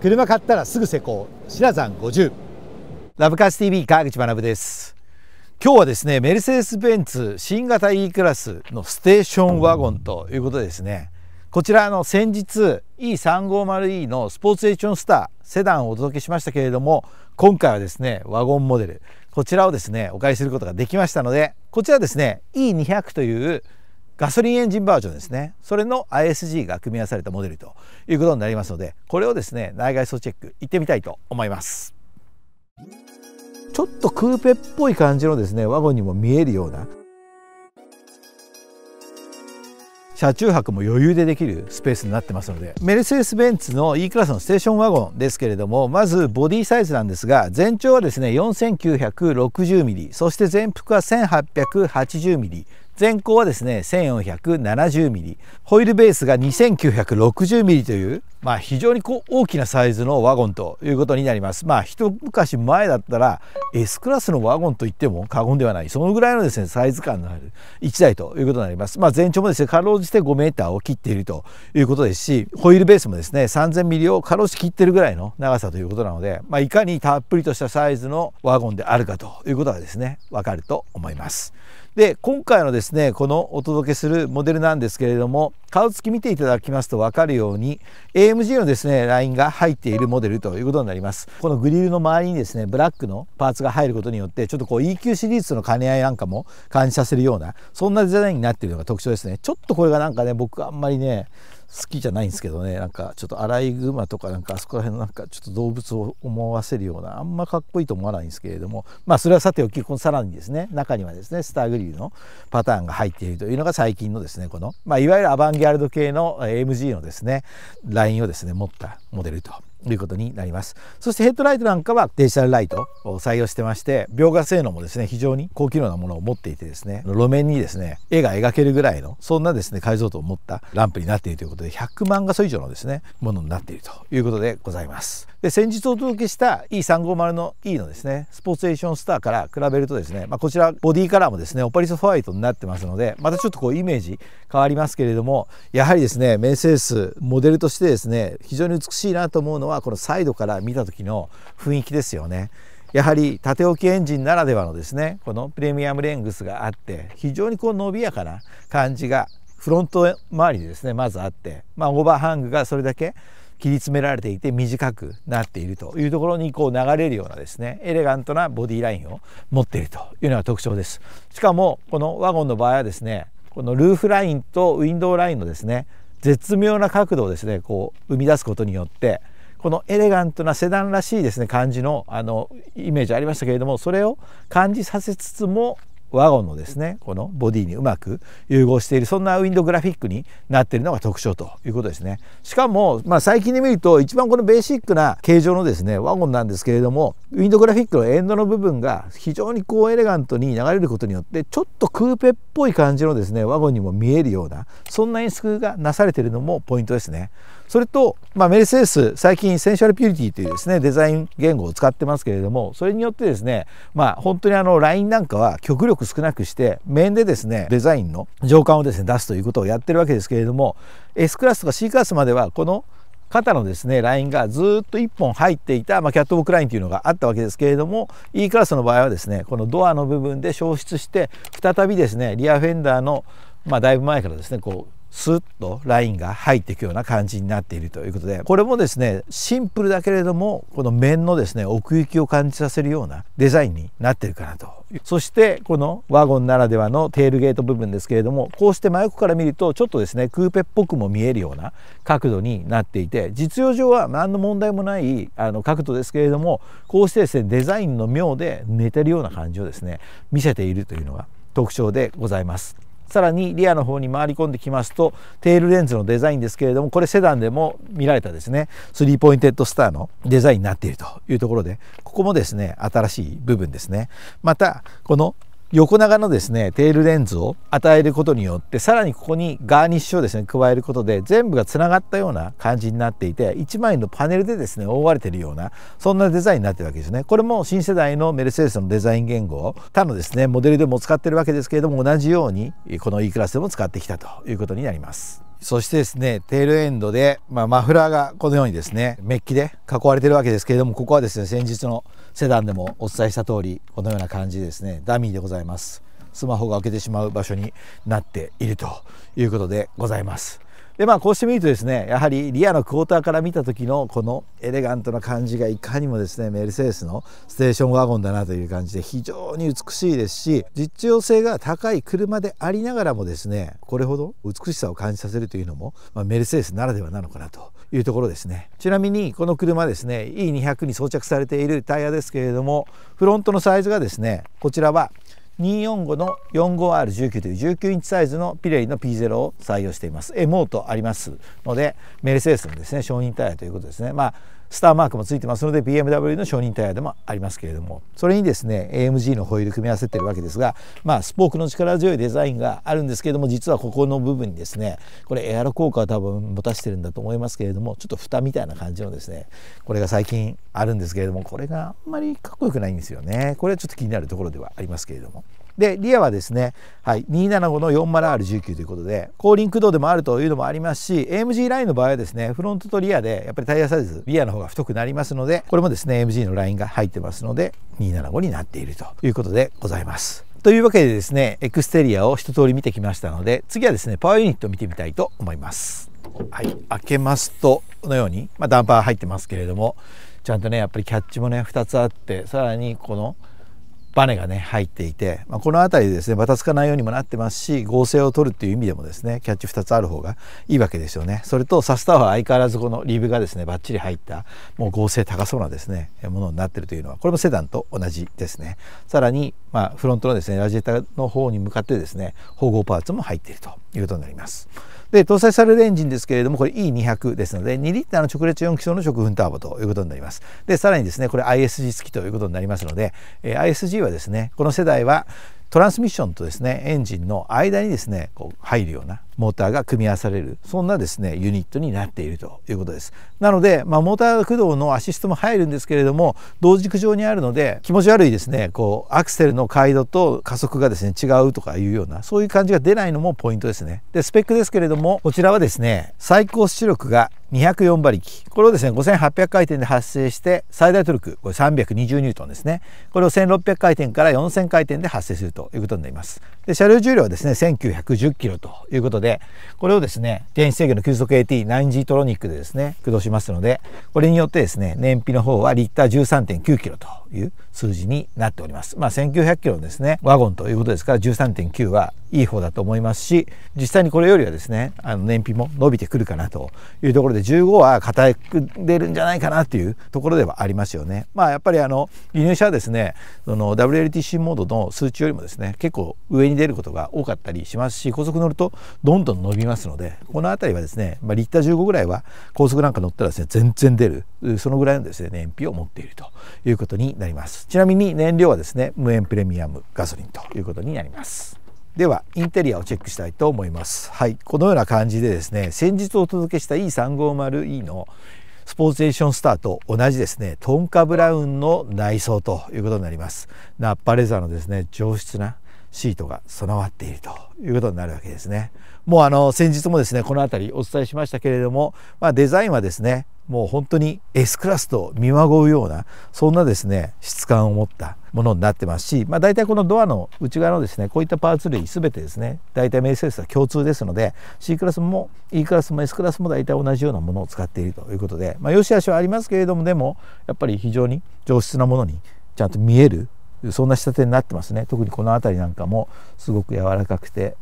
車買ったらすぐ施工白山50ラブカス TV 川口学です今日はですねメルセデス・ベンツ新型 E クラスのステーションワゴンということですねこちらの先日 E350E のスポーツエディションスターセダンをお届けしましたけれども今回はですねワゴンモデルこちらをですねお借りすることができましたのでこちらですね E200 というガソリンエンジンバージョンですねそれの ISG が組み合わされたモデルということになりますのでこれをですね内外装チェック行ってみたいと思いますちょっとクーペっぽい感じのですねワゴンにも見えるような車中泊も余裕でできるスペースになってますのでメルセデス・ベンツの E クラスのステーションワゴンですけれどもまずボディサイズなんですが全長はですね 4960mm そして全幅は 1880mm 全高はですね 1470mm ホイールベースが2 9 6 0ミリという、まあ、非常にこう大きなサイズのワゴンということになりますまあ一昔前だったら S クラスのワゴンといっても過言ではないそのぐらいのですねサイズ感のある1台ということになりますまあ全長もですねかろうじて 5m を切っているということですしホイールベースもですね3 0 0 0ミリをかろうじて切ってるぐらいの長さということなので、まあ、いかにたっぷりとしたサイズのワゴンであるかということはですね分かると思います。で今回のですねこのお届けするモデルなんですけれども顔つき見ていただきますと分かるように AMG のですねラインが入っているモデルということになりますこのグリルの周りにですねブラックのパーツが入ることによってちょっとこう EQ シリーズとの兼ね合いなんかも感じさせるようなそんなデザインになっているのが特徴ですねちょっとこれがなんかね僕あんまりね好きじゃないんですけどねなんかちょっとアライグマとかなんかあそこら辺のなんかちょっと動物を思わせるようなあんまかっこいいと思わないんですけれどもまあそれはさておきこのさらにですね中にはですねスターグリルのパターンが入っているというのが最近のですねこの、まあ、いわゆるアバンギャルド系の MG のですねラインをですね持ったモデルとということになりますそしてヘッドライトなんかはデジタルライトを採用してまして描画性能もですね非常に高機能なものを持っていてですね路面にですね絵が描けるぐらいのそんなですね解像度を持ったランプになっているということで100万画素以上のですねものになっているということでございますで先日お届けした E350 の E のですねスポーツエーションスターから比べるとですね、まあ、こちらボディカラーもですねオパリスホワイトになってますのでまたちょっとこうイメージ変わりますけれどもやはりですねメーセースモデルとしてですね非常に美しいなと思うのはこのサイドから見た時の雰囲気ですよね。やはり縦置きエンジンならではのですねこのプレミアムレングスがあって非常にこう伸びやかな感じがフロント周りでですねまずあって、まあ、オーバーハングがそれだけ切り詰められていて短くなっているというところにこう流れるようなですねエレガントなボディラインを持っているというのが特徴ですしかもこのワゴンの場合はですねこのルーフラインとウィンドウラインのですね絶妙な角度をですねこう生み出すことによってこのエレガントなセダンらしいですね感じのあのイメージありましたけれどもそれを感じさせつつもワゴンのですねこのボディにうまく融合しているそんなウィンドグラフィックになっているのが特徴ということですねしかも、まあ、最近で見ると一番このベーシックな形状のですねワゴンなんですけれどもウィンドグラフィックのエンドの部分が非常にこうエレガントに流れることによってちょっとクーペっぽい感じのですねワゴンにも見えるようなそんな演出がなされているのもポイントですね。それと、まあ、メルセデス最近センシャルピュリティというですねデザイン言語を使ってますけれどもそれによってですね、まあ、本当にあの LINE なんかは極力少なくして面でですねデザインの情感をですね出すということをやってるわけですけれども S クラスとか C クラスまではこの肩のですねラインがずっと1本入っていた、まあ、キャットウォークラインというのがあったわけですけれども E クラスの場合はですねこのドアの部分で消失して再びですねリアフェンダーの、まあ、だいぶ前からですねこうスッとラインが入っていくような感じになっているということでこれもですねシンプルだけれどもこの面のですね奥行きを感じさせるようなデザインになってるかなとそしてこのワゴンならではのテールゲート部分ですけれどもこうして真横から見るとちょっとですねクーペっぽくも見えるような角度になっていて実用上は何の問題もないあの角度ですけれどもこうしてですねデザインの妙で寝てるような感じをですね見せているというのが特徴でございます。さらにリアの方に回り込んできますとテールレンズのデザインですけれどもこれセダンでも見られたですねスリーポインテッドスターのデザインになっているというところでここもですね新しい部分ですねまたこの横長のですねテールレンズを与えることによってさらにここにガーニッシュをですね加えることで全部がつながったような感じになっていて1枚のパネルでですね覆われているようなそんなデザインになってるわけですねこれも新世代のメルセデスのデザイン言語他のですねモデルでも使ってるわけですけれども同じようにこの E クラスでも使ってきたということになります。そしてですねテールエンドで、まあ、マフラーがこのようにですねメッキで囲われてるわけですけれどもここはですね先日のセダンでもお伝えした通りこのような感じですねダミーでございますスマホが開けてしまう場所になっているということでございますでまあこうして見るとですねやはりリアのクォーターから見た時のこのエレガントな感じがいかにもですねメルセデスのステーションワゴンだなという感じで非常に美しいですし実用性が高い車でありながらもですねこれほど美しさを感じさせるというのも、まあ、メルセデスならではなのかなというところですねちなみにこの車ですね E200 に装着されているタイヤですけれどもフロントのサイズがですねこちらは245の 45R19 という19インチサイズのピレリの P0 を採用しています。エモートありますのでメルセデスのですね承認タイヤということですね。まあスターマークもついてますので BMW の承認タイヤでもありますけれどもそれにですね AMG のホイール組み合わせてるわけですが、まあ、スポークの力強いデザインがあるんですけれども実はここの部分にですねこれエアロ効果を多分持たしてるんだと思いますけれどもちょっと蓋みたいな感じのですねこれが最近あるんですけれどもこれがあんまりかっこよくないんですよねこれはちょっと気になるところではありますけれども。でリアはですね、はい、275の 40R19 ということで後輪駆動でもあるというのもありますし AMG ラインの場合はですねフロントとリアでやっぱりタイヤサイズリアの方が太くなりますのでこれもですね AMG のラインが入ってますので275になっているということでございます。というわけでですねエクステリアを一通り見てきましたので次はですねパワーユニットを見てみたいと思います。はい、開けますとこのように、まあ、ダンパー入ってますけれどもちゃんとねやっぱりキャッチもね2つあってさらにこのバネがね入っていて、まあ、この辺りでですねバタつかないようにもなってますし合成を取るっていう意味でもですねキャッチ2つある方がいいわけですよねそれとサスターは相変わらずこのリブがですねバッチリ入ったもう合成高そうなですねものになってるというのはこれもセダンと同じですねさらにまあフロントのですねラジエーターの方に向かってですね縫合パーツも入っていると。いうことになります。で、搭載されるエンジンですけれども、これ E200 ですので、2リッターの直列4気筒の直噴ターボということになります。で、さらにですね、これ ISG 付きということになりますので、えー、ISG はですね、この世代はトランスミッションとですね、エンジンの間にですね、こう入るようなモーターが組み合わされるそんなですねユニットになっているということですなので、まあ、モーター駆動のアシストも入るんですけれども同軸上にあるので気持ち悪いですねこうアクセルの回路と加速がですね違うとかいうようなそういう感じが出ないのもポイントですねでスペックですけれどもこちらはですね最高出力が204馬力これをですね5800回転で発生して最大トルクこれ320ニュートンですねこれを1600回転から4000回転で発生するということになりますで車両重量はですね1910 k ロということでで、これをですね、電子制御の急速 AT9G トロニックでですね、駆動しますので、これによってですね、燃費の方はリッター13.9キロという数字になっております。まあ、1900キロのですね、ワゴンということですから13.9はいい方だと思いますし、実際にこれよりはですね、あの燃費も伸びてくるかなというところで、15は硬く出るんじゃないかなというところではありますよね。まあ、やっぱりあの、輸入車はですね、その WLTC モードの数値よりもですね、結構上に出ることが多かったりしますし、高速乗るとどんんどん伸びますのでこの辺りはですね、まあ、リッター15ぐらいは高速なんか乗ったらですね全然出るそのぐらいのですね燃費を持っているということになりますちなみに燃料はですね無塩プレミアムガソリンということになりますではインテリアをチェックしたいと思いますはいこのような感じでですね先日お届けした E350E のスポーツエーションスターと同じですねトンカブラウンの内装ということになりますナッパレザーのですね上質なシートが備わっているということになるわけですねもうあの先日もですねこの辺りお伝えしましたけれども、まあ、デザインはですねもう本当に S クラスと見まごうようなそんなですね質感を持ったものになってますし、まあ、大体このドアの内側のですねこういったパーツ類全てですね大体メッセスは共通ですので C クラスも E クラスも S クラスも大体同じようなものを使っているということで、まあ、良し悪しはありますけれどもでもやっぱり非常に上質なものにちゃんと見えるそんな仕立てになってますね特にこの辺りなんかもすごく柔らかくて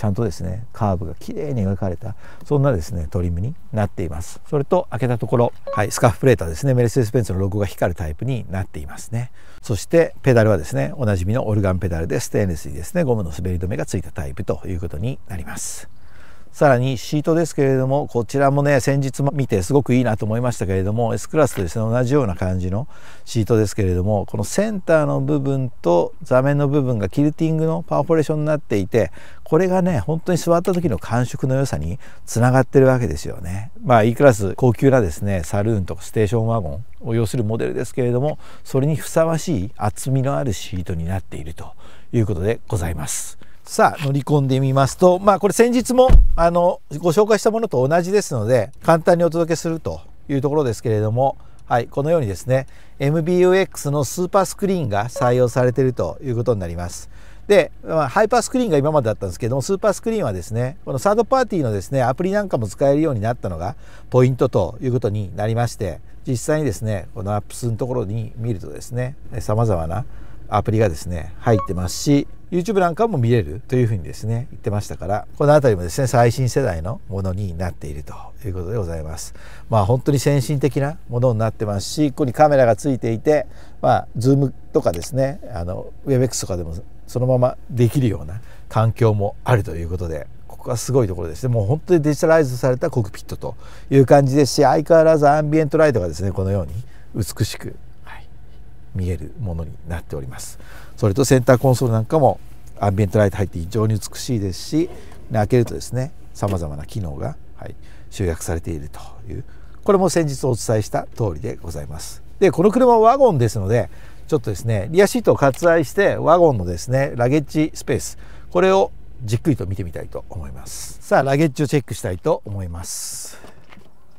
ちゃんとですねカーブが綺麗に描かれたそんなですねトリムになっていますそれと開けたところ、はい、スカーフプレーターですねメルセデス・ベンツのロゴが光るタイプになっていますねそしてペダルはですねおなじみのオルガンペダルでステンレスにですねゴムの滑り止めがついたタイプということになりますさらにシートですけれどもこちらもね先日見てすごくいいなと思いましたけれども S クラスとですね同じような感じのシートですけれどもこのセンターの部分と座面の部分がキルティングのパーフォレーションになっていてこれがね本当に座った時の感触の良さにつながってるわけですよね。まあ E クラス高級なですねサルーンとかステーションワゴンを要するモデルですけれどもそれにふさわしい厚みのあるシートになっているということでございます。さあ乗り込んでみますとまあこれ先日もあのご紹介したものと同じですので簡単にお届けするというところですけれどもはいこのようにですね MBUX のスーパースクリーンが採用されているということになります。で、まあ、ハイパースクリーンが今までだったんですけどもスーパースクリーンはですねこのサードパーティーのですねアプリなんかも使えるようになったのがポイントということになりまして実際にですねこのアップスのところに見るとですねさまざまなアプリがですね入ってますし YouTube なんかも見れるというふうにですね言ってましたからこの辺りもですね最新世代のものになっているということでございますまあ本当に先進的なものになってますしここにカメラがついていてまあズームとかですねあの WebX とかでもそのままできるような環境もあるということでここがすごいところですねもう本当にデジタライズされたコックピットという感じですし相変わらずアンビエントライトがですねこのように美しく見えるものになっております。それとセンターコンソールなんかもアンビエントライト入って非常に美しいですし開けるとですねさまざまな機能が、はい、集約されているというこれも先日お伝えした通りでございますでこの車はワゴンですのでちょっとですねリアシートを割愛してワゴンのですねラゲッジスペースこれをじっくりと見てみたいと思いますさあラゲッジをチェックしたいと思います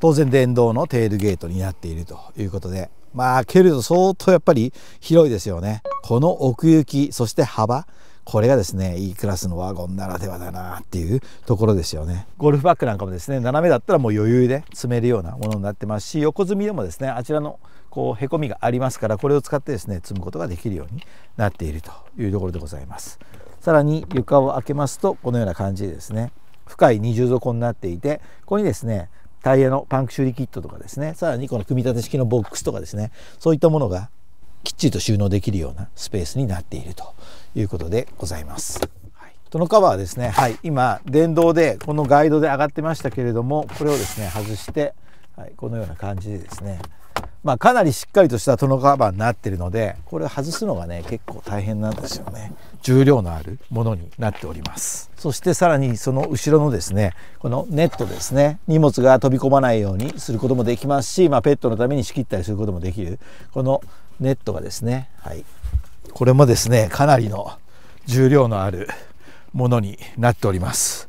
当然電動のテールゲートになっているということでまあけれど相当やっぱり広いですよねこの奥行きそして幅これがですね E クラスのワゴンならではだなっていうところですよねゴルフバッグなんかもですね斜めだったらもう余裕で積めるようなものになってますし横積みでもですねあちらのこうへこみがありますからこれを使ってですね積むことができるようになっているというところでございますさらに床を開けますとこのような感じでですね深い二重底になっていてここにですねタイヤのパンク修理キットとかですねさらにこの組み立て式のボックスとかですねそういったものがきっちりと収納できるようなスペースになっているということでございます。はい、トノカバーはですね、はい、今電動でこのガイドで上がってましたけれどもこれをですね外して、はい、このような感じでですねまあ、かなりしっかりとしたトノカバーになってるのでこれ外すのがね結構大変なんですよね重量のあるものになっておりますそしてさらにその後ろのですねこのネットですね荷物が飛び込まないようにすることもできますし、まあ、ペットのために仕切ったりすることもできるこのネットがですね、はい、これもですねかなりの重量のあるものになっております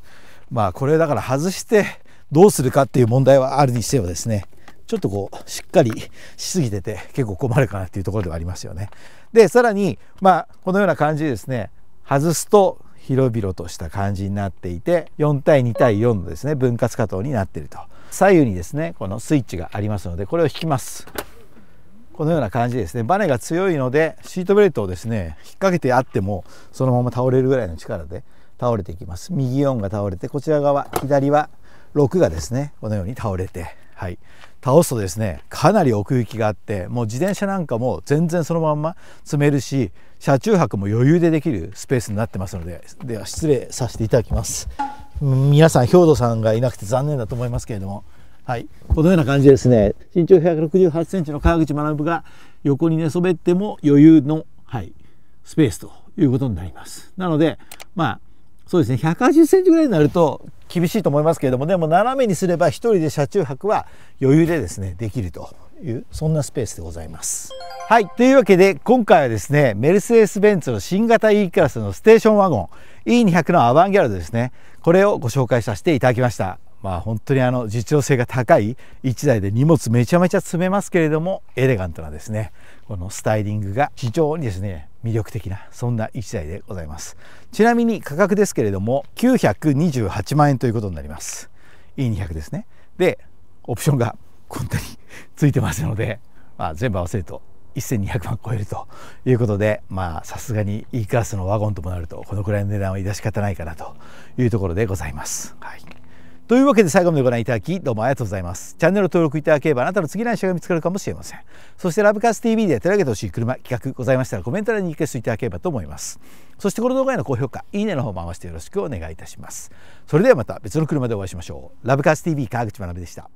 まあこれだから外してどうするかっていう問題はあるにせよですねちょっとこうしっかりしすぎてて結構困るかなっていうところではありますよね。でさらにまあこのような感じでですね外すと広々とした感じになっていて4対2対4のですね分割加藤になっていると左右にですねこのスイッチがありますのでこれを引きますこのような感じですねバネが強いのでシートベルトをですね引っ掛けてあってもそのまま倒れるぐらいの力で倒れていきます右4が倒れてこちら側左は6がですねこのように倒れてはい、倒すとですねかなり奥行きがあってもう自転車なんかも全然そのまま積めるし車中泊も余裕でできるスペースになってますのででは失礼させていただきます皆さん兵頭さんがいなくて残念だと思いますけれどもはい、このような感じですね身長1 6 8センチの川口学が横に寝そべっても余裕の、はい、スペースということになりますなのでまあそうですね1 8 0ンチぐらいになると厳しいと思いますけれどもでも斜めにすれば1人で車中泊は余裕でですねできるというそんなスペースでございます。はいというわけで今回はですねメルセデス・ベンツの新型 E クラスのステーションワゴン E200 のアバンギャルドですねこれをご紹介させていただきました。まあ本当にあの実用性が高い1台で荷物めちゃめちゃ詰めますけれどもエレガントなですねこのスタイリングが非常にですね魅力的なそんな1台でございますちなみに価格ですけれども928万円ということになります E200 ですねでオプションがこんなについてますので、まあ、全部合わせると1200万超えるということでまあさすがに E クラスのワゴンともなるとこのくらいの値段は致し方ないかなというところでございます。はいというわけで最後までご覧いただきどうもありがとうございます。チャンネル登録いただければあなたの次の車が見つかるかもしれません。そしてラブカス TV で手り上げてほしい車企画ございましたらコメント欄にリクエストいただければと思います。そしてこの動画への高評価、いいねの方も合わせてよろしくお願いいたします。それではまた別の車でお会いしましょう。ラブカス TV 川口学でした。